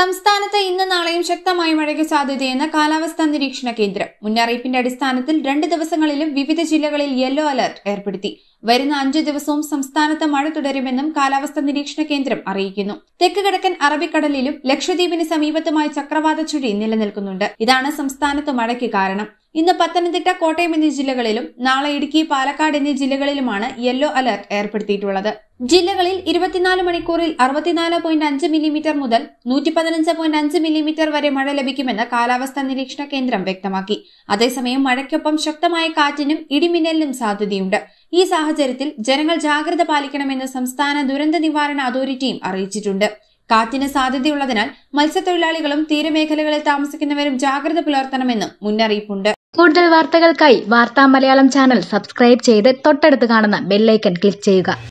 സംസ്ഥാനത്ത് ഇന്ന് നാളെയും ശക്തമായ മഴയ്ക്ക് സാധ്യതയെന്ന് കാലാവസ്ഥാ നിരീക്ഷണ കേന്ദ്രം മുന്നറിയിപ്പിന്റെ അടിസ്ഥാനത്തിൽ രണ്ട് ദിവസങ്ങളിലും വിവിധ ജില്ലകളിൽ യെല്ലോ അലർട്ട് ഏർപ്പെടുത്തി വരുന്ന അഞ്ചു ദിവസവും സംസ്ഥാനത്ത് മഴ തുടരുമെന്നും കാലാവസ്ഥാ നിരീക്ഷണ കേന്ദ്രം അറിയിക്കുന്നു തെക്ക് കിടക്കൻ അറബിക്കടലിലും ലക്ഷദ്വീപിന് സമീപത്തുമായി ചക്രവാത ചുഴി നിലനിൽക്കുന്നുണ്ട് ഇതാണ് സംസ്ഥാനത്ത് മഴയ്ക്ക് കാരണം ഇന്ന് പത്തനംതിട്ട കോട്ടയം എന്നീ ജില്ലകളിലും നാളെ ഇടുക്കി പാലക്കാട് എന്നീ ജില്ലകളിലുമാണ് യെല്ലോ അലർട്ട് ഏർപ്പെടുത്തിയിട്ടുള്ളത് ജില്ലകളിൽ ഇരുപത്തിനാല് മണിക്കൂറിൽ അറുപത്തിനാല് പോയിന്റ് അഞ്ച് മില്ലിമീറ്റർ മുതൽ നൂറ്റി പതിനഞ്ച് പോയിന്റ് അഞ്ച് മില്ലിമീറ്റർ വരെ മഴ ലഭിക്കുമെന്ന് കാലാവസ്ഥാ നിരീക്ഷണ കേന്ദ്രം വ്യക്തമാക്കി അതേസമയം മഴയ്ക്കൊപ്പം ശക്തമായ കാറ്റിനും ഇടിമിന്നലിനും സാധ്യതയുണ്ട് ഈ സാഹചര്യത്തിൽ ജനങ്ങൾ ജാഗ്രത പാലിക്കണമെന്ന് സംസ്ഥാന ദുരന്ത നിവാരണ അതോറിറ്റിയും അറിയിച്ചിട്ടുണ്ട് കാറ്റിന് സാധ്യതയുള്ളതിനാൽ മത്സ്യത്തൊഴിലാളികളും തീരമേഖലകളിൽ താമസിക്കുന്നവരും ജാഗ്രത പുലർത്തണമെന്നും മുന്നറിയിപ്പുണ്ട് കൂടുതൽ വാർത്തകൾക്കായി വാർത്താ മലയാളം ചാനൽ സബ്സ്ക്രൈബ് ചെയ്ത് തൊട്ടടുത്ത് കാണുന്ന ബെല്ലൈക്കൺ ക്ലിക്ക് ചെയ്യുക